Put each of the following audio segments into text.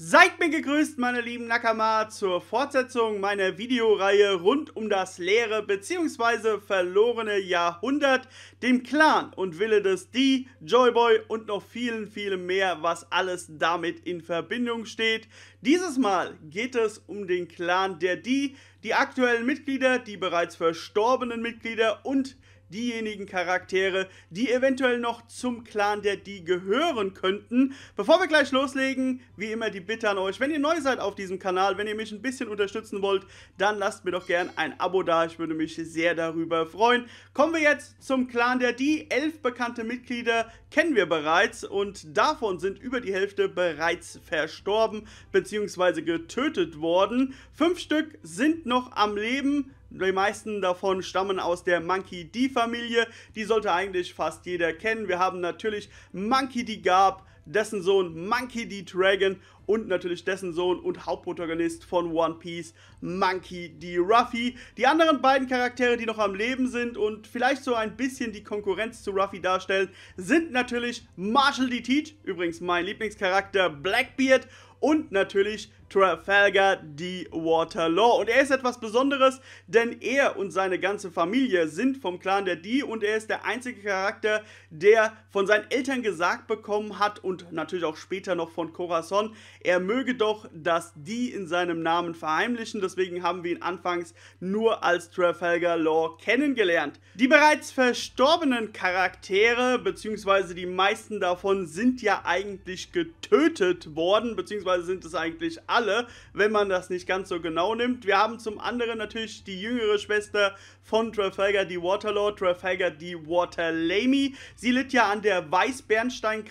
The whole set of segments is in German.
Seid mir gegrüßt, meine lieben Nakama, zur Fortsetzung meiner Videoreihe rund um das leere bzw. verlorene Jahrhundert, dem Clan und Wille des D, Joyboy und noch vielen, vielen mehr, was alles damit in Verbindung steht. Dieses Mal geht es um den Clan der D, die aktuellen Mitglieder, die bereits verstorbenen Mitglieder und die diejenigen Charaktere, die eventuell noch zum Clan der Die gehören könnten. Bevor wir gleich loslegen, wie immer die Bitte an euch, wenn ihr neu seid auf diesem Kanal, wenn ihr mich ein bisschen unterstützen wollt, dann lasst mir doch gern ein Abo da, ich würde mich sehr darüber freuen. Kommen wir jetzt zum Clan der Die. Elf bekannte Mitglieder kennen wir bereits und davon sind über die Hälfte bereits verstorben bzw. getötet worden. Fünf Stück sind noch am Leben, die meisten davon stammen aus der Monkey D-Familie. Die sollte eigentlich fast jeder kennen. Wir haben natürlich Monkey D. Garb, dessen Sohn Monkey D. Dragon und natürlich dessen Sohn und Hauptprotagonist von One Piece, Monkey D. Ruffy. Die anderen beiden Charaktere, die noch am Leben sind und vielleicht so ein bisschen die Konkurrenz zu Ruffy darstellen, sind natürlich Marshall D. Teach, übrigens mein Lieblingscharakter Blackbeard und natürlich Trafalgar D. Waterlaw. Und er ist etwas Besonderes, denn er und seine ganze Familie sind vom Clan der D und er ist der einzige Charakter, der von seinen Eltern gesagt bekommen hat und natürlich auch später noch von Corazon, er möge doch das D in seinem Namen verheimlichen. Deswegen haben wir ihn anfangs nur als Trafalgar Law kennengelernt. Die bereits verstorbenen Charaktere, beziehungsweise die meisten davon, sind ja eigentlich getötet worden, beziehungsweise sind es eigentlich alle alle, wenn man das nicht ganz so genau nimmt. Wir haben zum anderen natürlich die jüngere Schwester von Trafalgar die Waterloo, Trafalgar die Waterlamy. Sie litt ja an der weißbernstein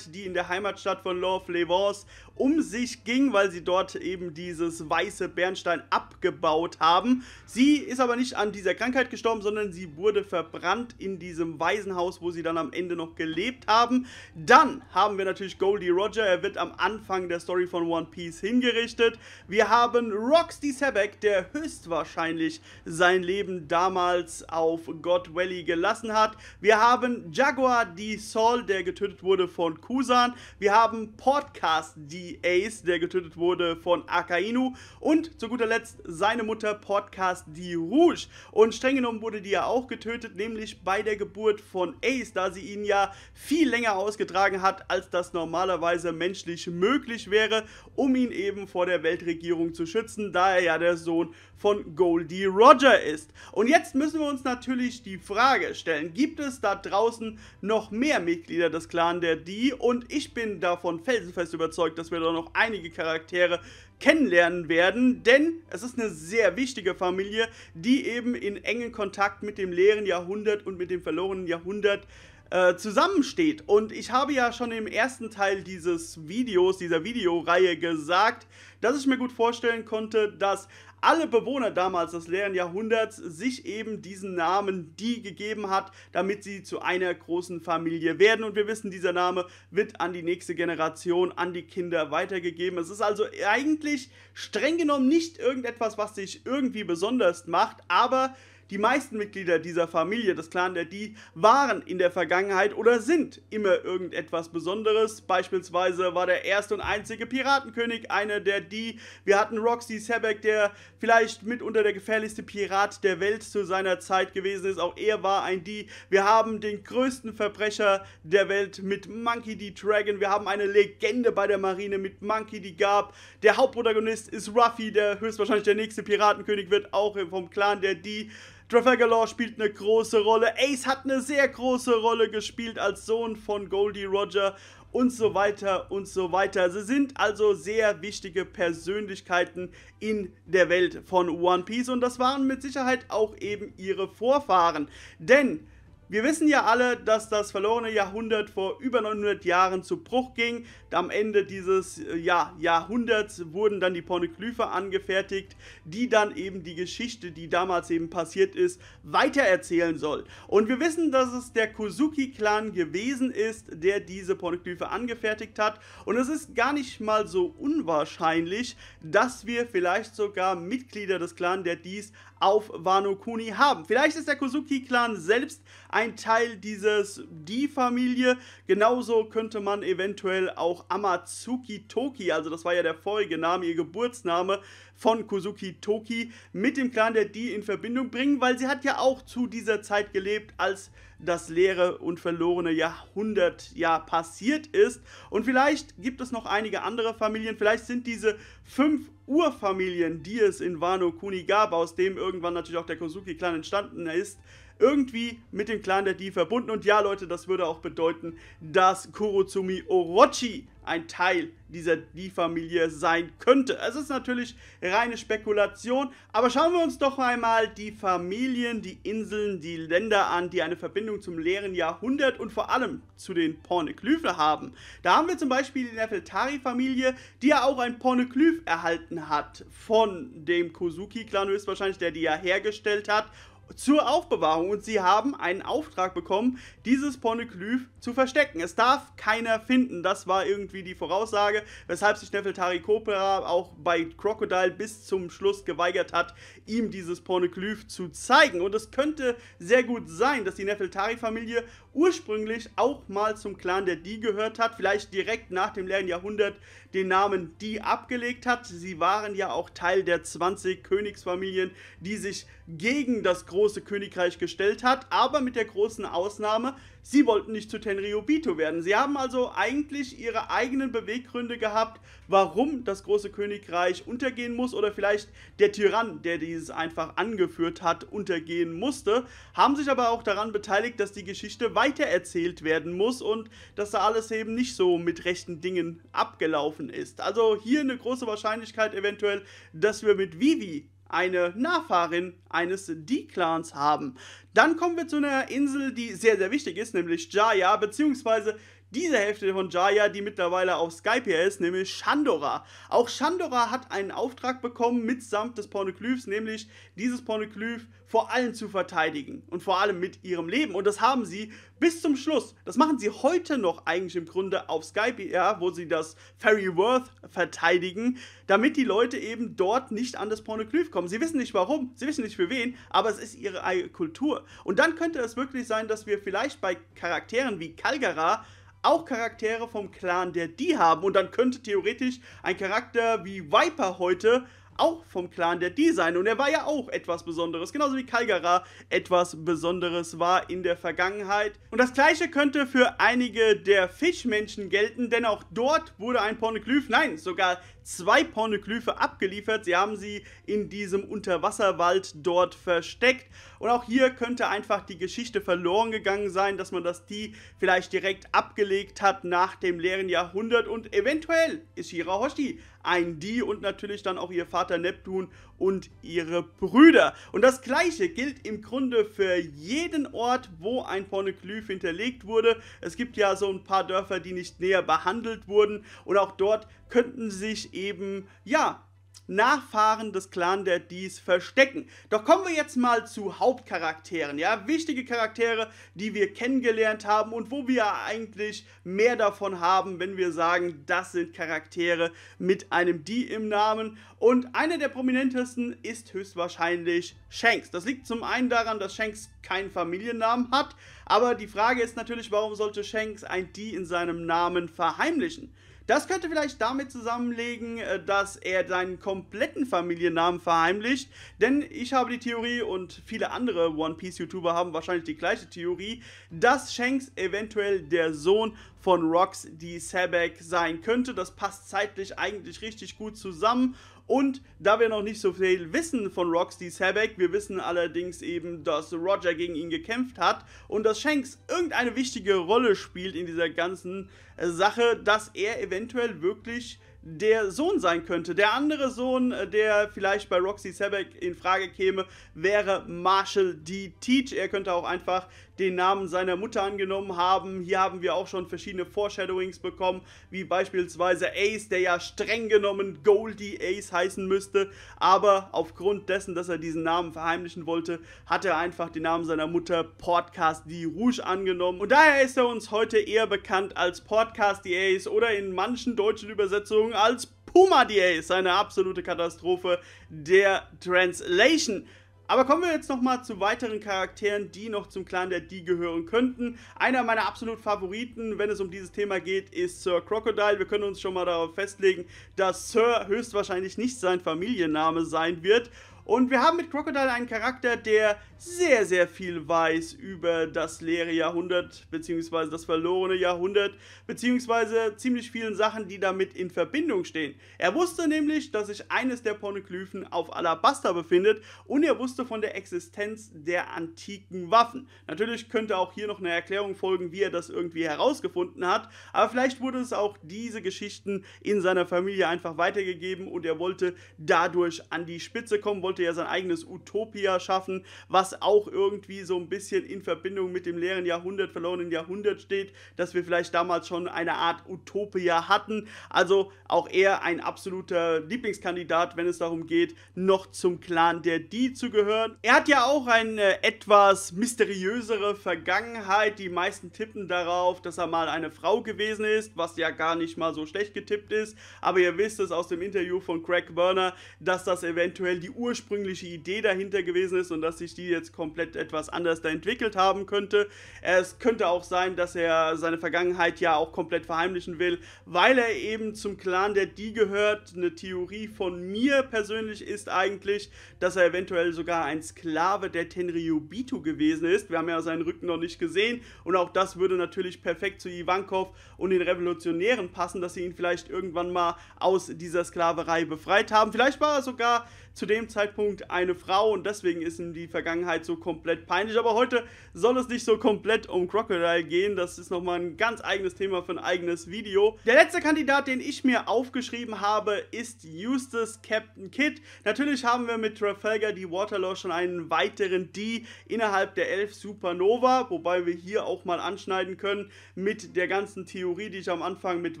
die in der Heimatstadt von Love Levance um sich ging, weil sie dort eben dieses weiße Bernstein abgebaut haben. Sie ist aber nicht an dieser Krankheit gestorben, sondern sie wurde verbrannt in diesem Waisenhaus, wo sie dann am Ende noch gelebt haben. Dann haben wir natürlich Goldie Roger, er wird am Anfang der Story von One Piece hingerichtet. Wir haben Roxy Sebek, der höchstwahrscheinlich sein Leben damals auf God Valley gelassen hat. Wir haben Jaguar D. Saul, der getötet wurde von Kusan. Wir haben Podcast D. Mighty Ace, der getötet wurde von Akainu. Und zu guter Letzt seine Mutter Podcast Die Rouge. Und streng genommen wurde die ja auch getötet, nämlich bei der Geburt von Ace, da sie ihn ja viel länger ausgetragen hat, als das normalerweise menschlich möglich wäre, um ihn eben vor der Weltregierung zu schützen, da er ja der Sohn von Goldie Roger ist. Und jetzt müssen wir uns natürlich die Frage stellen, gibt es da draußen noch mehr Mitglieder des Clan der D? Und ich bin davon felsenfest überzeugt, dass wir doch noch einige Charaktere kennenlernen werden, denn es ist eine sehr wichtige Familie, die eben in engen Kontakt mit dem leeren Jahrhundert und mit dem verlorenen Jahrhundert äh, zusammensteht. Und ich habe ja schon im ersten Teil dieses Videos, dieser Videoreihe gesagt, dass ich mir gut vorstellen konnte, dass alle Bewohner damals des leeren Jahrhunderts sich eben diesen Namen Die gegeben hat, damit sie zu einer großen Familie werden. Und wir wissen, dieser Name wird an die nächste Generation, an die Kinder weitergegeben. Es ist also eigentlich streng genommen nicht irgendetwas, was sich irgendwie besonders macht, aber die meisten Mitglieder dieser Familie des Clan der Die waren in der Vergangenheit oder sind immer irgendetwas Besonderes. Beispielsweise war der erste und einzige Piratenkönig einer der Die. Wir hatten Roxy Sebek, der vielleicht mitunter der gefährlichste Pirat der Welt zu seiner Zeit gewesen ist. Auch er war ein Die. Wir haben den größten Verbrecher der Welt mit Monkey D. Dragon. Wir haben eine Legende bei der Marine mit Monkey D. Garb. Der Hauptprotagonist ist Ruffy, der höchstwahrscheinlich der nächste Piratenkönig wird, auch vom Clan der Die. Trafalgar Law spielt eine große Rolle. Ace hat eine sehr große Rolle gespielt als Sohn von Goldie Roger und so weiter und so weiter. Sie sind also sehr wichtige Persönlichkeiten in der Welt von One Piece und das waren mit Sicherheit auch eben ihre Vorfahren. Denn wir wissen ja alle, dass das verlorene Jahrhundert vor über 900 Jahren zu Bruch ging. Am Ende dieses äh, ja, Jahrhunderts wurden dann die Poneglyphe angefertigt, die dann eben die Geschichte, die damals eben passiert ist, weitererzählen soll. Und wir wissen, dass es der Kozuki-Clan gewesen ist, der diese Poneglyphe angefertigt hat. Und es ist gar nicht mal so unwahrscheinlich, dass wir vielleicht sogar Mitglieder des Clans, der dies auf Wano Kuni haben. Vielleicht ist der Kozuki-Clan selbst ein ein Teil dieses Die-Familie. Genauso könnte man eventuell auch Amatsuki Toki, also das war ja der vorige Name, ihr Geburtsname von Kuzuki Toki, mit dem Clan der Die in Verbindung bringen, weil sie hat ja auch zu dieser Zeit gelebt, als das leere und verlorene Jahrhundert ja passiert ist. Und vielleicht gibt es noch einige andere Familien, vielleicht sind diese fünf Urfamilien, die es in Wano Kuni gab, aus dem irgendwann natürlich auch der Kozuki-Clan entstanden ist, irgendwie mit dem Clan der Die verbunden. Und ja, Leute, das würde auch bedeuten, dass Kurozumi Orochi ein Teil dieser Die-Familie sein könnte. Es ist natürlich reine Spekulation, aber schauen wir uns doch einmal die Familien, die Inseln, die Länder an, die eine Verbindung zum leeren Jahrhundert und vor allem zu den Porneglyphen haben. Da haben wir zum Beispiel die Nefeltari-Familie, die ja auch ein Porneglyph erhalten hat von dem Kozuki-Clan höchstwahrscheinlich, der die ja hergestellt hat zur Aufbewahrung und sie haben einen Auftrag bekommen, dieses Poneglyph zu verstecken. Es darf keiner finden. Das war irgendwie die Voraussage, weshalb sich Nefeltari Kopera auch bei Crocodile bis zum Schluss geweigert hat, ihm dieses Poneglyph zu zeigen. Und es könnte sehr gut sein, dass die Nefeltari-Familie ursprünglich auch mal zum Clan der Die gehört hat, vielleicht direkt nach dem leeren Jahrhundert den Namen Die abgelegt hat. Sie waren ja auch Teil der 20 Königsfamilien, die sich gegen das große große Königreich gestellt hat, aber mit der großen Ausnahme, sie wollten nicht zu Tenryubito werden. Sie haben also eigentlich ihre eigenen Beweggründe gehabt, warum das große Königreich untergehen muss oder vielleicht der Tyrann, der dieses einfach angeführt hat, untergehen musste, haben sich aber auch daran beteiligt, dass die Geschichte weitererzählt werden muss und dass da alles eben nicht so mit rechten Dingen abgelaufen ist. Also hier eine große Wahrscheinlichkeit eventuell, dass wir mit Vivi eine Nachfahrin eines D-Clans haben. Dann kommen wir zu einer Insel, die sehr, sehr wichtig ist, nämlich Jaya, beziehungsweise diese Hälfte von Jaya, die mittlerweile auf Skype hier ist, nämlich Shandora. Auch Shandora hat einen Auftrag bekommen mitsamt des Pornoglyphs, nämlich dieses Pornoglyph vor allen zu verteidigen und vor allem mit ihrem Leben. Und das haben sie bis zum Schluss. Das machen sie heute noch eigentlich im Grunde auf Skype, ja, wo sie das Fairy Worth verteidigen, damit die Leute eben dort nicht an das Pornoglyph kommen. Sie wissen nicht warum, sie wissen nicht für wen, aber es ist ihre Kultur. Und dann könnte es wirklich sein, dass wir vielleicht bei Charakteren wie Calgara auch Charaktere vom Clan der Die haben. Und dann könnte theoretisch ein Charakter wie Viper heute auch vom Clan der Die sein. Und er war ja auch etwas Besonderes, genauso wie Kalgara etwas Besonderes war in der Vergangenheit. Und das gleiche könnte für einige der Fischmenschen gelten, denn auch dort wurde ein Pornoglyph, nein, sogar zwei Pornoglyphe abgeliefert. Sie haben sie in diesem Unterwasserwald dort versteckt. Und auch hier könnte einfach die Geschichte verloren gegangen sein, dass man das die vielleicht direkt abgelegt hat nach dem leeren Jahrhundert. Und eventuell ist Shirahoshi ein Die und natürlich dann auch ihr Vater Neptun und ihre Brüder. Und das gleiche gilt im Grunde für jeden Ort, wo ein Pornoglyph hinterlegt wurde. Es gibt ja so ein paar Dörfer, die nicht näher behandelt wurden und auch dort könnten sich eben, ja, Nachfahren des Clan der Dies verstecken. Doch kommen wir jetzt mal zu Hauptcharakteren, ja, wichtige Charaktere, die wir kennengelernt haben und wo wir eigentlich mehr davon haben, wenn wir sagen, das sind Charaktere mit einem Die im Namen. Und einer der prominentesten ist höchstwahrscheinlich Shanks. Das liegt zum einen daran, dass Shanks keinen Familiennamen hat, aber die Frage ist natürlich, warum sollte Shanks ein Die in seinem Namen verheimlichen? Das könnte vielleicht damit zusammenlegen, äh, dass er seinen kompletten Familiennamen verheimlicht, denn ich habe die Theorie und viele andere One Piece YouTuber haben wahrscheinlich die gleiche Theorie, dass Shanks eventuell der Sohn von Rocks die Sabak sein könnte. Das passt zeitlich eigentlich richtig gut zusammen und da wir noch nicht so viel wissen von Roxy Sabek, wir wissen allerdings eben, dass Roger gegen ihn gekämpft hat und dass Shanks irgendeine wichtige Rolle spielt in dieser ganzen äh, Sache, dass er eventuell wirklich der Sohn sein könnte. Der andere Sohn, äh, der vielleicht bei Roxy Sabek in Frage käme, wäre Marshall D. Teach. Er könnte auch einfach den Namen seiner Mutter angenommen haben. Hier haben wir auch schon verschiedene Foreshadowings bekommen, wie beispielsweise Ace, der ja streng genommen Goldie Ace heißen müsste. Aber aufgrund dessen, dass er diesen Namen verheimlichen wollte, hat er einfach den Namen seiner Mutter Podcast die Rouge angenommen. Und daher ist er uns heute eher bekannt als Podcast die Ace oder in manchen deutschen Übersetzungen als Puma die Ace. eine absolute Katastrophe der Translation. Aber kommen wir jetzt nochmal zu weiteren Charakteren, die noch zum Clan der Die gehören könnten. Einer meiner absolut Favoriten, wenn es um dieses Thema geht, ist Sir Crocodile. Wir können uns schon mal darauf festlegen, dass Sir höchstwahrscheinlich nicht sein Familienname sein wird. Und wir haben mit Crocodile einen Charakter, der sehr, sehr viel weiß über das leere Jahrhundert, beziehungsweise das verlorene Jahrhundert, beziehungsweise ziemlich vielen Sachen, die damit in Verbindung stehen. Er wusste nämlich, dass sich eines der Pornoglyphen auf Alabasta befindet und er wusste von der Existenz der antiken Waffen. Natürlich könnte auch hier noch eine Erklärung folgen, wie er das irgendwie herausgefunden hat, aber vielleicht wurde es auch diese Geschichten in seiner Familie einfach weitergegeben und er wollte dadurch an die Spitze kommen, wollte ja sein eigenes Utopia schaffen, was auch irgendwie so ein bisschen in Verbindung mit dem leeren Jahrhundert, verlorenen Jahrhundert steht, dass wir vielleicht damals schon eine Art Utopia hatten. Also auch er ein absoluter Lieblingskandidat, wenn es darum geht, noch zum Clan der Die zu gehören. Er hat ja auch eine etwas mysteriösere Vergangenheit. Die meisten tippen darauf, dass er mal eine Frau gewesen ist, was ja gar nicht mal so schlecht getippt ist. Aber ihr wisst es aus dem Interview von Craig Werner, dass das eventuell die Ursprung ursprüngliche Idee dahinter gewesen ist und dass sich die jetzt komplett etwas anders da entwickelt haben könnte. Es könnte auch sein, dass er seine Vergangenheit ja auch komplett verheimlichen will, weil er eben zum Clan der Die gehört. Eine Theorie von mir persönlich ist eigentlich, dass er eventuell sogar ein Sklave der Tenryubitu gewesen ist. Wir haben ja seinen Rücken noch nicht gesehen und auch das würde natürlich perfekt zu Ivankov und den Revolutionären passen, dass sie ihn vielleicht irgendwann mal aus dieser Sklaverei befreit haben. Vielleicht war er sogar zu dem Zeitpunkt eine Frau und deswegen ist ihm die Vergangenheit so komplett peinlich. Aber heute soll es nicht so komplett um Crocodile gehen. Das ist nochmal ein ganz eigenes Thema für ein eigenes Video. Der letzte Kandidat, den ich mir aufgeschrieben habe, ist Eustace Captain Kidd. Natürlich haben wir mit Trafalgar die Waterloo schon einen weiteren D innerhalb der Elf Supernova, wobei wir hier auch mal anschneiden können mit der ganzen Theorie, die ich am Anfang mit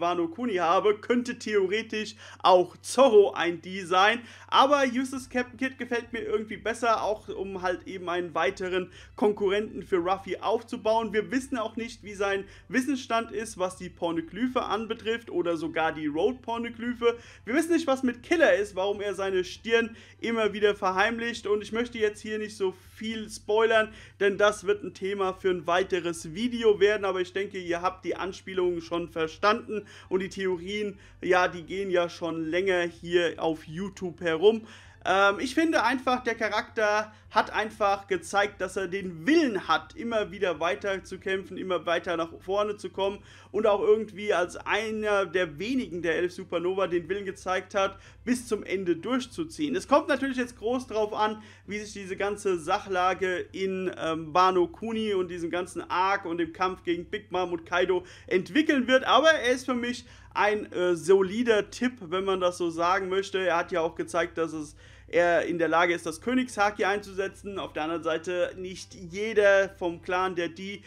Wano Kuni habe, könnte theoretisch auch Zorro ein D sein. Aber Eustace Fuses Captain Kid gefällt mir irgendwie besser, auch um halt eben einen weiteren Konkurrenten für Ruffy aufzubauen. Wir wissen auch nicht, wie sein Wissensstand ist, was die Pornoglyphe anbetrifft oder sogar die Road Pornoglyphe. Wir wissen nicht, was mit Killer ist, warum er seine Stirn immer wieder verheimlicht und ich möchte jetzt hier nicht so viel spoilern, denn das wird ein Thema für ein weiteres Video werden, aber ich denke, ihr habt die Anspielungen schon verstanden und die Theorien, ja, die gehen ja schon länger hier auf YouTube herum. Ähm, ich finde einfach, der Charakter hat einfach gezeigt, dass er den Willen hat, immer wieder weiter zu kämpfen, immer weiter nach vorne zu kommen und auch irgendwie als einer der wenigen der Elf Supernova den Willen gezeigt hat, bis zum Ende durchzuziehen. Es kommt natürlich jetzt groß drauf an, wie sich diese ganze Sachlage in ähm, Wano Kuni und diesem ganzen Arc und dem Kampf gegen Big Mom und Kaido entwickeln wird, aber er ist für mich ein äh, solider Tipp, wenn man das so sagen möchte. Er hat ja auch gezeigt, dass es er in der Lage ist, das Königshaki einzusetzen. Auf der anderen Seite nicht jeder vom Clan, der die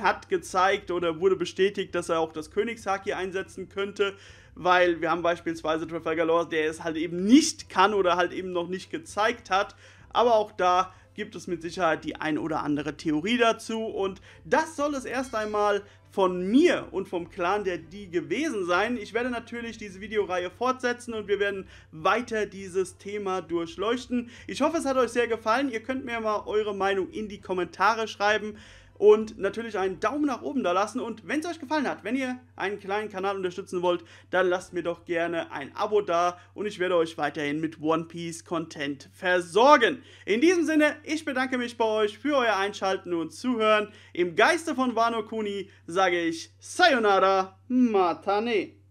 hat gezeigt oder wurde bestätigt, dass er auch das Königshaki einsetzen könnte, weil wir haben beispielsweise Trafalgar Law, der es halt eben nicht kann oder halt eben noch nicht gezeigt hat. Aber auch da gibt es mit Sicherheit die ein oder andere Theorie dazu und das soll es erst einmal von mir und vom Clan der Die gewesen sein. Ich werde natürlich diese Videoreihe fortsetzen und wir werden weiter dieses Thema durchleuchten. Ich hoffe, es hat euch sehr gefallen. Ihr könnt mir mal eure Meinung in die Kommentare schreiben und natürlich einen Daumen nach oben da lassen. Und wenn es euch gefallen hat, wenn ihr einen kleinen Kanal unterstützen wollt, dann lasst mir doch gerne ein Abo da und ich werde euch weiterhin mit One Piece Content versorgen. In diesem Sinne, ich bedanke mich bei euch für euer Einschalten und Zuhören. Im Geiste von Wano Kuni sage ich Sayonara, Matane.